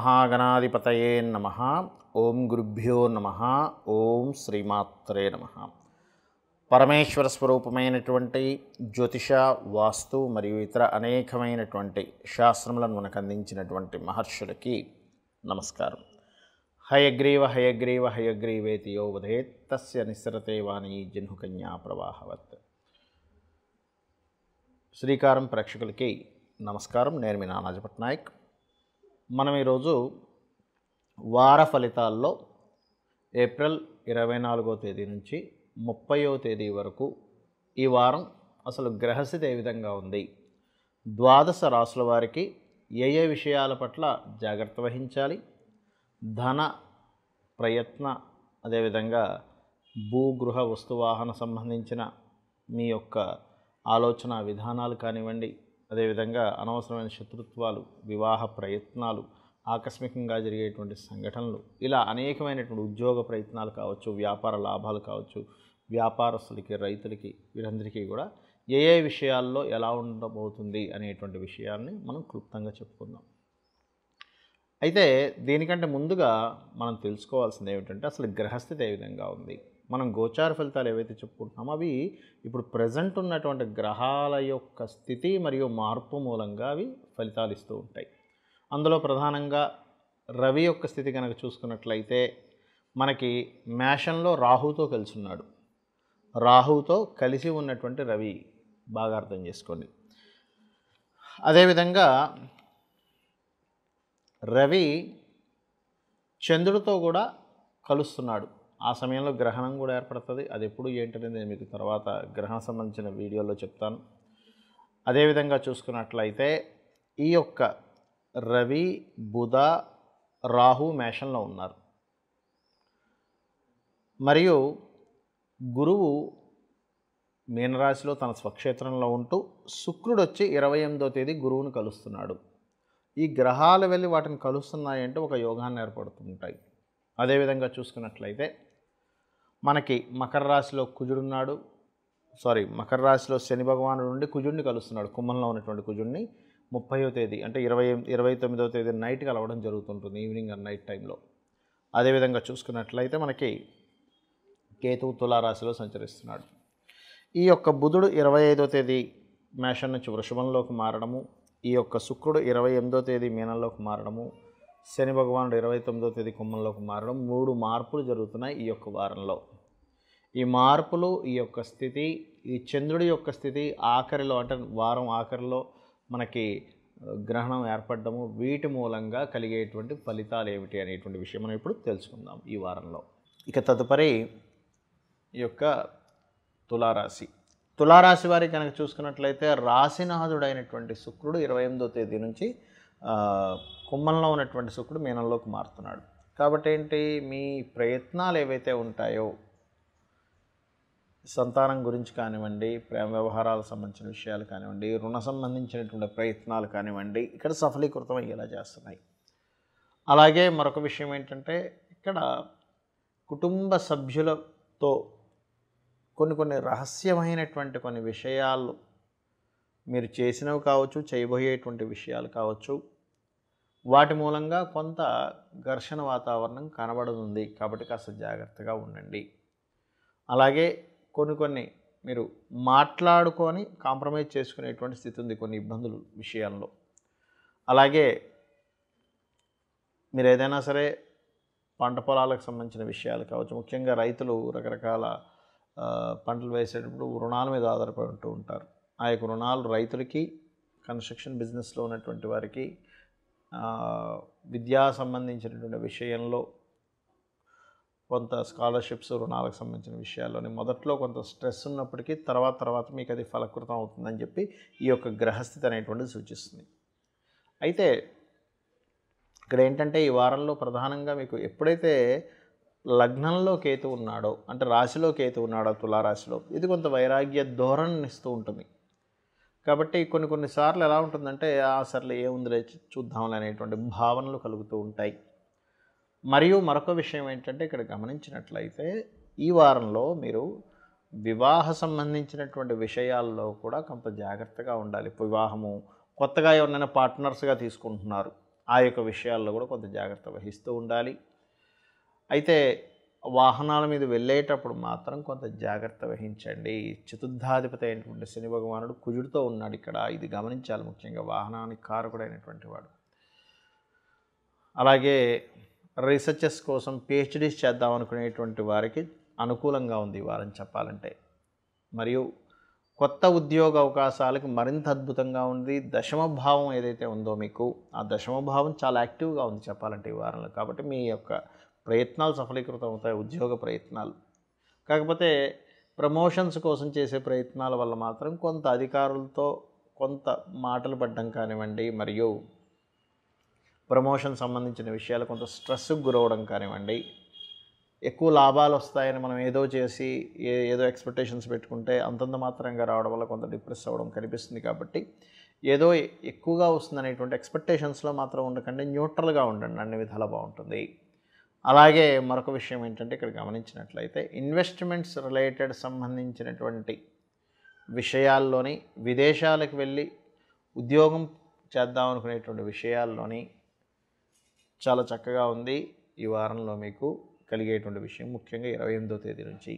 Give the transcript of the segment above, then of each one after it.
మహాగణాధిపతయే నమ ఓం గురుభ్యో నమ ఓం శ్రీమాత్రే నమ పరమేశ్వర స్వరూపమైనటువంటి జ్యోతిష వాస్తు మరియు ఇతర అనేకమైనటువంటి శాస్త్రములను మనకు అందించినటువంటి మహర్షులకి నమస్కారం హయగ్రీవ హయగ్రీవ హయగ్రీవేతి యో ఉదయేత్ తస్య నిస్సరతే వాణి జన్హుకన్యా ప్రవాహవత్ శ్రీకారం ప్రేక్షకులకి నమస్కారం నేను మీ నానాజ పట్నాయక్ మనం ఈరోజు వార ఫలితాల్లో ఏప్రిల్ ఇరవై నాలుగో తేదీ నుంచి ముప్పయో తేదీ వరకు ఈ వారం అసలు గ్రహస్థితి ఏ విధంగా ఉంది ద్వాదశ రాసుల వారికి ఏ ఏ విషయాల పట్ల జాగ్రత్త వహించాలి ధన ప్రయత్న అదేవిధంగా భూగృహ వస్తువాహన సంబంధించిన మీ యొక్క ఆలోచన విధానాలు కానివ్వండి అదేవిధంగా అనవసరమైన శత్రుత్వాలు వివాహ ప్రయత్నాలు ఆకస్మికంగా జరిగేటువంటి సంఘటనలు ఇలా అనేకమైనటువంటి ఉద్యోగ ప్రయత్నాలు కావచ్చు వ్యాపార లాభాలు కావచ్చు వ్యాపారస్తులకి రైతులకి వీరందరికీ కూడా ఏ ఏ విషయాల్లో ఎలా ఉండబోతుంది అనేటువంటి విషయాన్ని మనం క్లుప్తంగా చెప్పుకుందాం అయితే దీనికంటే ముందుగా మనం తెలుసుకోవాల్సింది ఏమిటంటే అసలు గ్రహస్థితి ఏ విధంగా ఉంది మనం గోచార ఫలితాలు ఏవైతే చెప్పుకుంటున్నామో అవి ఇప్పుడు ప్రజెంట్ ఉన్నటువంటి గ్రహాల యొక్క స్థితి మరియు మార్పు మూలంగా అవి ఫలితాలు ఇస్తూ ఉంటాయి అందులో ప్రధానంగా రవి యొక్క స్థితి కనుక చూసుకున్నట్లయితే మనకి మేషంలో రాహుతో కలిసి ఉన్నాడు రాహుతో కలిసి ఉన్నటువంటి రవి బాగా అర్థం చేసుకోండి అదేవిధంగా రవి చంద్రుడితో కూడా కలుస్తున్నాడు ఆ సమయంలో గ్రహణం కూడా ఏర్పడుతుంది అది ఎప్పుడు ఏంటనేది నేను మీకు తర్వాత గ్రహణ సంబంధించిన వీడియోలో చెప్తాను అదేవిధంగా చూసుకున్నట్లయితే ఈ యొక్క రవి బుధ రాహు మేషంలో ఉన్నారు మరియు గురువు మీనరాశిలో తన స్వక్షేత్రంలో ఉంటూ శుక్రుడు వచ్చి ఇరవై ఎనిమిదో తేదీ గురువును కలుస్తున్నాడు ఈ గ్రహాలు వెళ్ళి వాటిని కలుస్తున్నాయంటే ఒక యోగాన్ని ఏర్పడుతుంటాయి అదేవిధంగా చూసుకున్నట్లయితే మనకి మకర రాశిలో కుజుడున్నాడు సారీ మకర రాశిలో శని భగవానుడు నుండి కుజుడిని కలుస్తున్నాడు కుమ్మంలో ఉన్నటువంటి కుజుడిని ముప్పయో తేదీ అంటే ఇరవై ఇరవై తొమ్మిదవ తేదీ నైట్ కలవడం జరుగుతుంటుంది ఈవినింగ్ అండ్ నైట్ టైంలో అదేవిధంగా చూసుకున్నట్లయితే మనకి కేతువు తులారాశిలో సంచరిస్తున్నాడు ఈ యొక్క బుధుడు ఇరవై ఐదో తేదీ మేషం నుంచి వృషభంలోకి మారడము ఈ యొక్క శుక్రుడు ఇరవై ఎనిమిదో తేదీ మీనంలోకి మారడము శని భగవానుడు ఇరవై తొమ్మిదో తేదీ కుంభంలోకి మారడం మూడు మార్పులు జరుగుతున్నాయి ఈ యొక్క వారంలో ఈ మార్పులు ఈ యొక్క స్థితి ఈ చంద్రుడి యొక్క స్థితి ఆఖరిలో అంటే వారం ఆఖరిలో మనకి గ్రహణం ఏర్పడము వీటి మూలంగా కలిగేటువంటి ఫలితాలు ఏమిటి అనేటువంటి విషయం మనం ఇప్పుడు తెలుసుకుందాం ఈ వారంలో ఇక తదుపరి ఈ యొక్క తులారాశి తులారాశి వారి కనుక చూసుకున్నట్లయితే రాశినాథుడైనటువంటి శుక్రుడు ఇరవై ఎనిమిదో తేదీ నుంచి కుంభంలో ఉన్నటువంటి శుక్రుడు మీనంలోకి మారుతున్నాడు కాబట్టి ఏంటి మీ ప్రయత్నాలు ఏవైతే ఉంటాయో సంతానం గురించి కానివ్వండి ప్రేమ వ్యవహారాలకు సంబంధించిన విషయాలు కానివ్వండి రుణ సంబంధించినటువంటి ప్రయత్నాలు కానివ్వండి ఇక్కడ సఫలీకృతం అయ్యేలా చేస్తున్నాయి అలాగే మరొక విషయం ఏంటంటే ఇక్కడ కుటుంబ సభ్యులతో కొన్ని కొన్ని రహస్యమైనటువంటి కొన్ని విషయాలు మీరు చేసినవి కావచ్చు చేయబోయేటువంటి విషయాలు కావచ్చు వాటి మూలంగా కొంత ఘర్షణ వాతావరణం కనబడుతుంది కాబట్టి కాస్త జాగ్రత్తగా ఉండండి అలాగే కొన్ని కొన్ని మీరు మాట్లాడుకొని కాంప్రమైజ్ చేసుకునేటువంటి స్థితి ఉంది కొన్ని ఇబ్బందులు విషయాల్లో అలాగే మీరు ఏదైనా సరే పంట పొలాలకు సంబంధించిన విషయాలు కావచ్చు ముఖ్యంగా రైతులు రకరకాల పంటలు వేసేటప్పుడు రుణాల మీద ఆధారపడి ఉంటూ ఉంటారు ఆ యొక్క రుణాలు రైతులకి కన్స్ట్రక్షన్ బిజినెస్లో ఉన్నటువంటి వారికి విద్యా సంబంధించినటువంటి విషయంలో కొంత స్కాలర్షిప్స్ రుణాలకు సంబంధించిన విషయాల్లోని మొదట్లో కొంత స్ట్రెస్ ఉన్నప్పటికీ తర్వాత తర్వాత మీకు అది ఫలకృతం అవుతుందని చెప్పి ఈ యొక్క గ్రహస్థితి అనేటువంటిది సూచిస్తుంది అయితే ఇక్కడ ఏంటంటే ఈ వారంలో ప్రధానంగా మీకు ఎప్పుడైతే లగ్నంలో కేతు ఉన్నాడో అంటే రాశిలో కేతు ఉన్నాడో తులారాశిలో ఇది కొంత వైరాగ్య ధోరణిస్తూ ఉంటుంది కాబట్టి కొన్ని కొన్నిసార్లు ఎలా ఉంటుందంటే ఆ ఏముంది ఏముందిలే చూద్దాంలే అనేటువంటి భావనలు కలుగుతూ ఉంటాయి మరియు మరొక విషయం ఏంటంటే ఇక్కడ గమనించినట్లయితే ఈ వారంలో మీరు వివాహ సంబంధించినటువంటి విషయాల్లో కూడా కొంత జాగ్రత్తగా ఉండాలి వివాహము కొత్తగా ఎవరైనా పార్ట్నర్స్గా తీసుకుంటున్నారు ఆ యొక్క విషయాల్లో కూడా కొంత జాగ్రత్త వహిస్తూ ఉండాలి అయితే వాహనాల మీద వెళ్ళేటప్పుడు మాత్రం కొంత జాగ్రత్త వహించండి చతుర్థాధిపతి అయినటువంటి శని భగవానుడు కుజుడితో ఉన్నాడు ఇక్కడ ఇది గమనించాలి ముఖ్యంగా వాహనానికి కారకుడైనటువంటి వాడు అలాగే రీసెర్చెస్ కోసం పిహెచ్డీస్ చేద్దాం అనుకునేటువంటి వారికి అనుకూలంగా ఉంది ఈ వారం చెప్పాలంటే మరియు కొత్త ఉద్యోగ అవకాశాలకు మరింత అద్భుతంగా ఉంది దశమభావం ఏదైతే ఉందో మీకు ఆ దశమభావం చాలా యాక్టివ్గా ఉంది చెప్పాలంటే ఈ వారంలో కాబట్టి మీ యొక్క ప్రయత్నాలు సఫలీకృతం అవుతాయి ఉద్యోగ ప్రయత్నాలు కాకపోతే ప్రమోషన్స్ కోసం చేసే ప్రయత్నాల వల్ల మాత్రం కొంత అధికారులతో కొంత మాటలు పడ్డం కానివ్వండి మరియు ప్రమోషన్ సంబంధించిన విషయాలు కొంత స్ట్రెస్కు గురవడం కానివ్వండి ఎక్కువ లాభాలు వస్తాయని మనం ఏదో చేసి ఏ ఏదో ఎక్స్పెక్టేషన్స్ పెట్టుకుంటే అంతంత మాత్రంగా రావడం వల్ల కొంత డిప్రెస్ అవ్వడం కనిపిస్తుంది కాబట్టి ఏదో ఎక్కువగా వస్తుంది అనేటువంటి ఎక్స్పెక్టేషన్స్లో మాత్రం ఉండకండి న్యూట్రల్గా ఉండండి అన్ని విధాలా బాగుంటుంది అలాగే మరొక విషయం ఏంటంటే ఇక్కడ గమనించినట్లయితే ఇన్వెస్ట్మెంట్స్ రిలేటెడ్ సంబంధించినటువంటి విషయాల్లోని విదేశాలకు వెళ్ళి ఉద్యోగం చేద్దాం అనుకునేటువంటి విషయాల్లోని చాలా చక్కగా ఉంది ఈ వారంలో మీకు కలిగేటువంటి విషయం ముఖ్యంగా ఇరవై ఎనిమిదో తేదీ నుంచి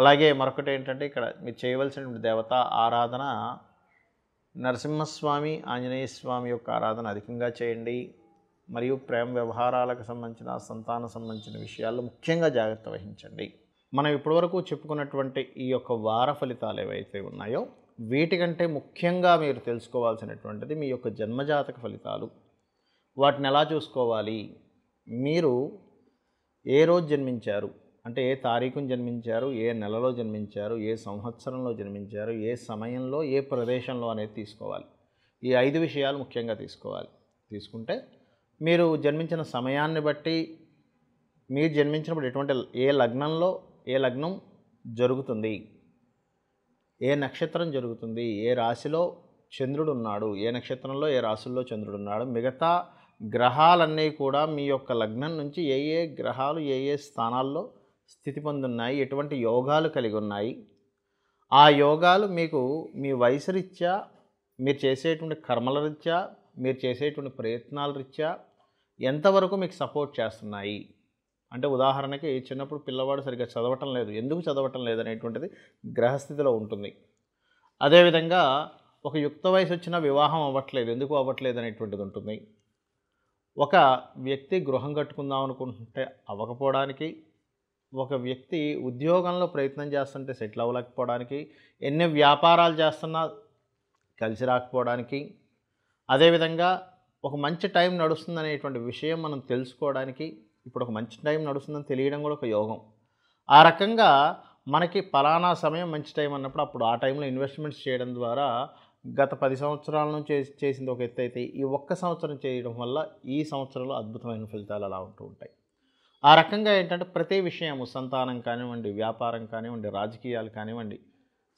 అలాగే మరొకటి ఏంటంటే ఇక్కడ మీరు చేయవలసినటువంటి దేవత ఆరాధన నరసింహస్వామి ఆంజనేయ స్వామి యొక్క ఆరాధన అధికంగా చేయండి మరియు ప్రేమ వ్యవహారాలకు సంబంధించిన సంతాన సంబంధించిన విషయాలు ముఖ్యంగా జాగ్రత్త వహించండి మనం ఇప్పటివరకు చెప్పుకున్నటువంటి ఈ యొక్క వార ఫలితాలు ఏవైతే ఉన్నాయో వీటికంటే ముఖ్యంగా మీరు తెలుసుకోవాల్సినటువంటిది మీ యొక్క జన్మజాతక ఫలితాలు వాటిని ఎలా చూసుకోవాలి మీరు ఏ రోజు జన్మించారు అంటే ఏ తారీఖును జన్మించారు ఏ నెలలో జన్మించారు ఏ సంవత్సరంలో జన్మించారు ఏ సమయంలో ఏ ప్రదేశంలో అనేది తీసుకోవాలి ఈ ఐదు విషయాలు ముఖ్యంగా తీసుకోవాలి తీసుకుంటే మీరు జన్మించిన సమయాన్ని బట్టి మీరు జన్మించినప్పుడు ఎటువంటి ఏ లగ్నంలో ఏ లగ్నం జరుగుతుంది ఏ నక్షత్రం జరుగుతుంది ఏ రాశిలో చంద్రుడు ఉన్నాడు ఏ నక్షత్రంలో ఏ రాశుల్లో చంద్రుడు ఉన్నాడు మిగతా గ్రహాలన్నీ కూడా మీ యొక్క లగ్నం నుంచి ఏ ఏ గ్రహాలు ఏ ఏ స్థానాల్లో స్థితి పొందున్నాయి ఎటువంటి యోగాలు కలిగి ఉన్నాయి ఆ యోగాలు మీకు మీ వయసు రీత్యా మీరు చేసేటువంటి కర్మల రీత్యా మీరు చేసేటువంటి ప్రయత్నాల రీత్యా ఎంతవరకు మీకు సపోర్ట్ చేస్తున్నాయి అంటే ఉదాహరణకి చిన్నప్పుడు పిల్లవాడు సరిగ్గా చదవటం లేదు ఎందుకు చదవటం లేదు అనేటువంటిది గ్రహస్థితిలో ఉంటుంది అదేవిధంగా ఒక యుక్త వయసు వచ్చిన వివాహం అవ్వట్లేదు ఎందుకు అవ్వట్లేదు అనేటువంటిది ఉంటుంది ఒక వ్యక్తి గృహం కట్టుకుందాం అనుకుంటే అవ్వకపోవడానికి ఒక వ్యక్తి ఉద్యోగంలో ప్రయత్నం చేస్తుంటే సెటిల్ అవ్వలేకపోవడానికి ఎన్ని వ్యాపారాలు చేస్తున్నా కలిసి రాకపోవడానికి అదేవిధంగా ఒక మంచి టైం నడుస్తుంది అనేటువంటి విషయం మనం తెలుసుకోవడానికి ఇప్పుడు ఒక మంచి టైం నడుస్తుందని తెలియడం కూడా ఒక యోగం ఆ రకంగా మనకి పలానా సమయం మంచి టైం అన్నప్పుడు అప్పుడు ఆ టైంలో ఇన్వెస్ట్మెంట్స్ చేయడం ద్వారా గత పది సంవత్సరాల నుంచి చేసింది ఒక ఎత్తు అయితే ఈ ఒక్క సంవత్సరం చేయడం వల్ల ఈ సంవత్సరంలో అద్భుతమైన ఫలితాలు అలా ఉంటూ ఉంటాయి ఆ రకంగా ఏంటంటే ప్రతి విషయము సంతానం కానివ్వండి వ్యాపారం కానివ్వండి రాజకీయాలు కానివ్వండి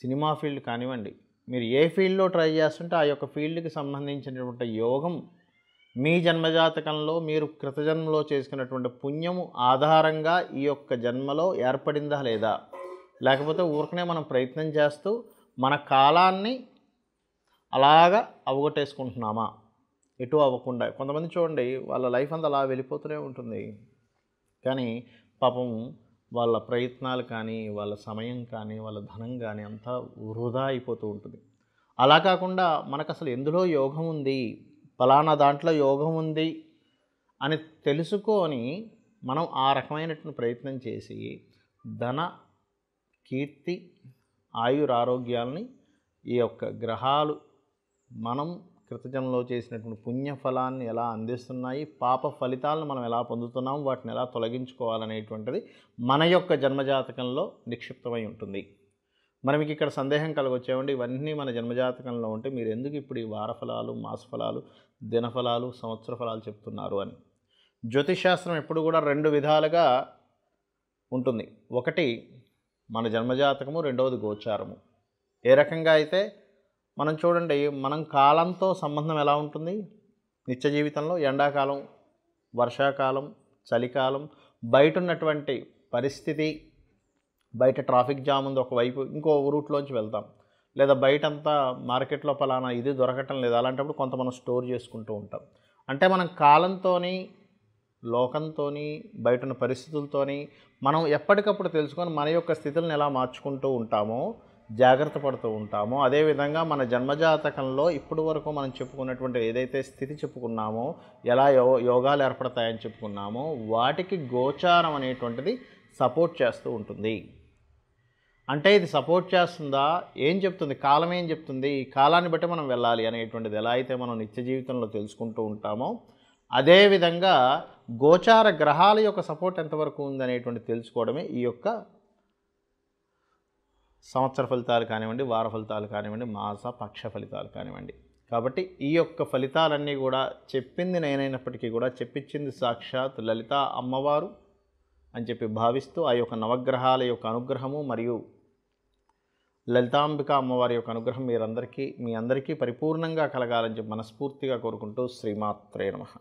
సినిమా ఫీల్డ్ కానివ్వండి మీరు ఏ ఫీల్డ్లో ట్రై చేస్తుంటే ఆ యొక్క ఫీల్డ్కి సంబంధించినటువంటి యోగం మీ జన్మజాతకంలో మీరు కృతజన్మలో చేసుకున్నటువంటి పుణ్యము ఆధారంగా ఈ యొక్క జన్మలో ఏర్పడిందా లేదా లేకపోతే ఊరికనే మనం ప్రయత్నం చేస్తూ మన కాలాన్ని అలాగా అవగొట్టేసుకుంటున్నామా ఎటు అవ్వకుండా కొంతమంది చూడండి వాళ్ళ లైఫ్ అంతా అలా వెళ్ళిపోతూనే ఉంటుంది కానీ పాపం వాళ్ళ ప్రయత్నాలు కానీ వాళ్ళ సమయం కానీ వాళ్ళ ధనం కానీ అంతా వృధా అయిపోతూ ఉంటుంది అలా కాకుండా మనకు అసలు ఎందులో యోగం ఉంది ఫలానా దాంట్లో యోగం ఉంది అని తెలుసుకొని మనం ఆ రకమైనటువంటి ప్రయత్నం చేసి ధన కీర్తి ఆయురారోగ్యాలని ఈ యొక్క గ్రహాలు మనం కృతజంలో చేసినటువంటి పుణ్యఫలాన్ని ఎలా అందిస్తున్నాయి పాప ఫలితాలను మనం ఎలా పొందుతున్నాం వాటిని ఎలా తొలగించుకోవాలనేటువంటిది మన యొక్క జన్మజాతకంలో నిక్షిప్తమై ఉంటుంది మనం మీకు ఇక్కడ సందేహం కలగొచ్చేవండి ఇవన్నీ మన జన్మజాతకంలో ఉంటే మీరు ఎందుకు ఇప్పుడు ఈ వారఫలాలు మాసఫలాలు దినఫలాలు సంవత్సర ఫలాలు చెప్తున్నారు అని జ్యోతిషాస్త్రం ఎప్పుడు కూడా రెండు విధాలుగా ఉంటుంది ఒకటి మన జన్మజాతకము రెండవది గోచారము ఏ రకంగా అయితే మనం చూడండి మనం కాలంతో సంబంధం ఎలా ఉంటుంది నిత్య జీవితంలో ఎండాకాలం వర్షాకాలం చలికాలం బయట ఉన్నటువంటి పరిస్థితి బయట ట్రాఫిక్ జామ్ ఉంది ఒకవైపు ఇంకో రూట్లోంచి వెళ్తాం లేదా బయటంతా మార్కెట్లో పలానా ఇది దొరకటం లేదు అలాంటప్పుడు కొంత మనం స్టోర్ చేసుకుంటూ ఉంటాం అంటే మనం కాలంతో లోకంతో బయట ఉన్న పరిస్థితులతోని మనం ఎప్పటికప్పుడు తెలుసుకొని మన యొక్క స్థితులను ఎలా మార్చుకుంటూ ఉంటామో జాగ్రత్త పడుతూ ఉంటామో అదేవిధంగా మన జన్మజాతకంలో ఇప్పటి వరకు మనం చెప్పుకున్నటువంటి ఏదైతే స్థితి చెప్పుకున్నామో ఎలా యో యోగాలు ఏర్పడతాయని చెప్పుకున్నామో వాటికి గోచారం అనేటువంటిది సపోర్ట్ చేస్తూ ఉంటుంది అంటే ఇది సపోర్ట్ చేస్తుందా ఏం చెప్తుంది కాలం ఏం చెప్తుంది కాలాన్ని బట్టి మనం వెళ్ళాలి అనేటువంటిది ఎలా అయితే మనం నిత్య జీవితంలో తెలుసుకుంటూ ఉంటామో అదేవిధంగా గోచార గ్రహాల యొక్క సపోర్ట్ ఎంతవరకు ఉందనేటువంటి తెలుసుకోవడమే ఈ యొక్క సంవత్సర ఫలితాలు కానివ్వండి వార ఫలితాలు కానివ్వండి మాస పక్ష ఫలితాలు కానివ్వండి కాబట్టి ఈ యొక్క ఫలితాలన్నీ కూడా చెప్పింది నేనైనప్పటికీ కూడా చెప్పించింది సాక్షాత్ లలిత అమ్మవారు అని చెప్పి భావిస్తూ ఆ యొక్క నవగ్రహాల యొక్క అనుగ్రహము మరియు లలితాంబిక అమ్మవారి యొక్క అనుగ్రహం మీరందరికీ మీ అందరికీ పరిపూర్ణంగా కలగాలని చెప్పి మనస్ఫూర్తిగా కోరుకుంటూ శ్రీమాత్రే నమ